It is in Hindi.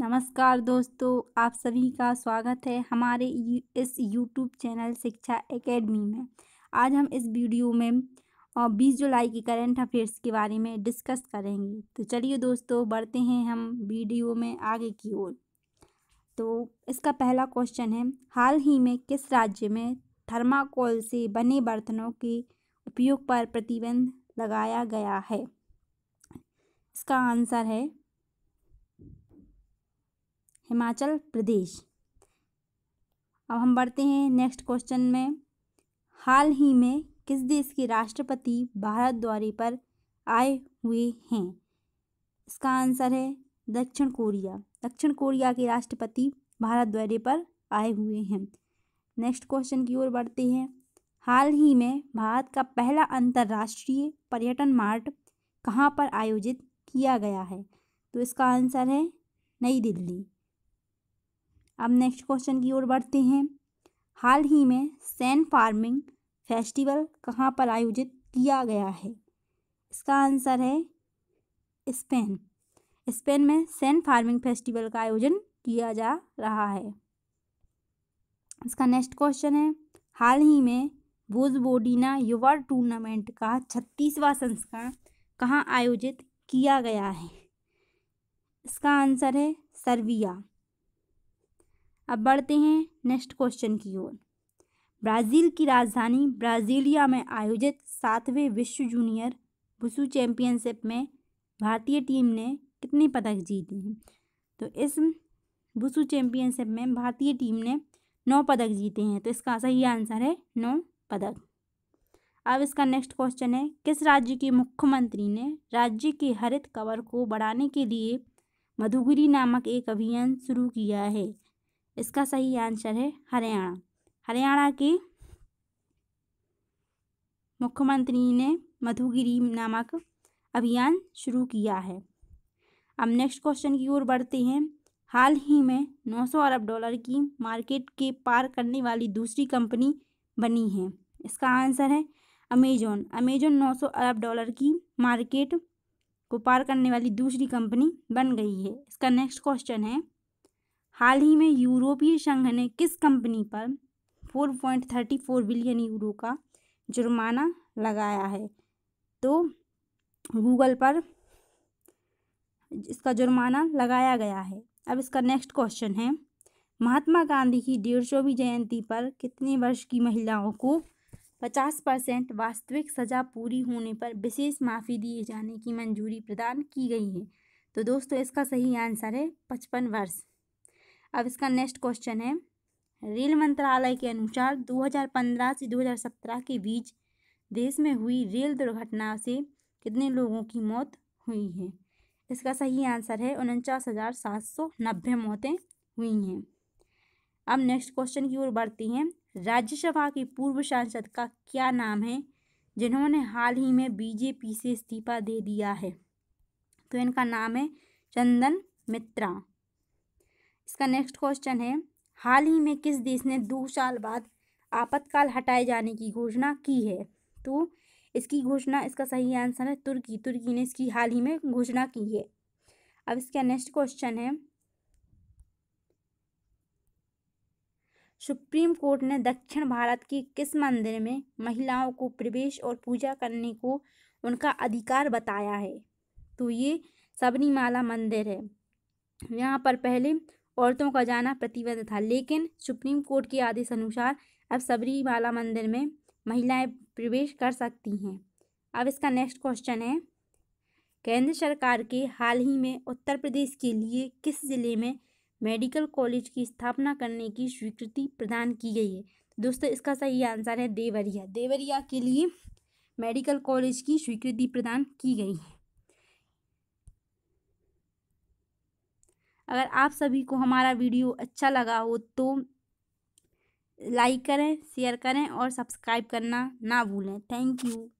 नमस्कार दोस्तों आप सभी का स्वागत है हमारे इस यूट्यूब चैनल शिक्षा एकेडमी में आज हम इस वीडियो में और 20 जुलाई की करंट अफेयर्स के बारे में डिस्कस करेंगे तो चलिए दोस्तों बढ़ते हैं हम वीडियो में आगे की ओर तो इसका पहला क्वेश्चन है हाल ही में किस राज्य में थर्माकोल से बने बर्तनों के उपयोग पर प्रतिबंध लगाया गया है इसका आंसर है हिमाचल प्रदेश अब हम बढ़ते हैं नेक्स्ट क्वेश्चन में हाल ही में किस देश के राष्ट्रपति भारत दौरे पर आए हुए हैं इसका आंसर है दक्षिण कोरिया दक्षिण कोरिया के राष्ट्रपति भारत दौरे पर आए हुए हैं नेक्स्ट क्वेश्चन की ओर बढ़ते हैं हाल ही में भारत का पहला अंतर्राष्ट्रीय पर्यटन मार्ट कहाँ पर आयोजित किया गया है तो इसका आंसर है नई दिल्ली अब नेक्स्ट क्वेश्चन की ओर बढ़ते हैं हाल ही में सैन फार्मिंग फेस्टिवल कहाँ पर आयोजित किया गया है इसका आंसर है स्पेन स्पेन में सैन फार्मिंग फेस्टिवल का आयोजन किया जा रहा है इसका नेक्स्ट क्वेश्चन है हाल ही में बोजबोडीना युवा टूर्नामेंट का छत्तीसवां संस्करण कहाँ आयोजित किया गया है इसका आंसर है सर्बिया अब बढ़ते हैं नेक्स्ट क्वेश्चन की ओर ब्राज़ील की राजधानी ब्राज़ीलिया में आयोजित सातवें विश्व जूनियर वुसू चैम्पियनशिप में भारतीय टीम ने कितने पदक जीते हैं तो इस वुसू चैम्पियनशिप में भारतीय टीम ने नौ पदक जीते हैं तो इसका सही आंसर है नौ पदक अब इसका नेक्स्ट क्वेश्चन है किस राज्य के मुख्यमंत्री ने राज्य के हरित कवर को बढ़ाने के लिए मधुगिरी नामक एक अभियान शुरू किया है इसका सही आंसर है हरियाणा हरियाणा के मुख्यमंत्री ने मधुगिरी नामक अभियान शुरू किया है अब नेक्स्ट क्वेश्चन की ओर बढ़ते हैं हाल ही में 900 अरब डॉलर की मार्केट के पार करने वाली दूसरी कंपनी बनी है इसका आंसर है अमेजोन अमेजोन 900 अरब डॉलर की मार्केट को पार करने वाली दूसरी कंपनी बन गई है इसका नेक्स्ट क्वेश्चन है हाल ही में यूरोपीय संघ ने किस कंपनी पर four point thirty four billion euro का जुर्माना लगाया है तो गूगल पर इसका जुर्माना लगाया गया है अब इसका नेक्स्ट क्वेश्चन है महात्मा गांधी की डेढ़ सौवीं जयंती पर कितने वर्ष की महिलाओं को पचास परसेंट वास्तविक सज़ा पूरी होने पर विशेष माफ़ी दिए जाने की मंजूरी प्रदान की गई है तो दोस्तों इसका सही आंसर है पचपन वर्ष अब इसका नेक्स्ट क्वेश्चन है रेल मंत्रालय के अनुसार 2015 से 2017 के बीच देश में हुई रेल दुर्घटना से कितने लोगों की मौत हुई है इसका सही आंसर है उनचास हज़ार सात सौ नब्बे मौतें हुई हैं अब नेक्स्ट क्वेश्चन की ओर बढ़ती हैं राज्यसभा के पूर्व सांसद का क्या नाम है जिन्होंने हाल ही में बीजेपी से इस्तीफा दे दिया है तो इनका नाम है चंदन मित्रा इसका नेक्स्ट क्वेश्चन है हाल ही में किस देश ने दो साल बाद आपातकाल हटाए जाने की घोषणा की है तो इसकी घोषणा इसका सही आंसर है तुर्की तुर्की ने इसकी हाल ही में घोषणा की है अब इसका नेक्स्ट क्वेश्चन है सुप्रीम कोर्ट ने दक्षिण भारत के किस मंदिर में महिलाओं को प्रवेश और पूजा करने को उनका अधिकार बताया है तो ये सबरीमाला मंदिर है यहाँ पर पहले औरतों का जाना प्रतिबंध था लेकिन सुप्रीम कोर्ट के आदेश अनुसार अब सबरीमाला मंदिर में महिलाएं प्रवेश कर सकती हैं अब इसका नेक्स्ट क्वेश्चन है केंद्र सरकार के हाल ही में उत्तर प्रदेश के लिए किस ज़िले में मेडिकल कॉलेज की स्थापना करने की स्वीकृति प्रदान की गई है दोस्तों इसका सही आंसर है देवरिया देवरिया के लिए मेडिकल कॉलेज की स्वीकृति प्रदान की गई है अगर आप सभी को हमारा वीडियो अच्छा लगा हो तो लाइक करें शेयर करें और सब्सक्राइब करना ना भूलें थैंक यू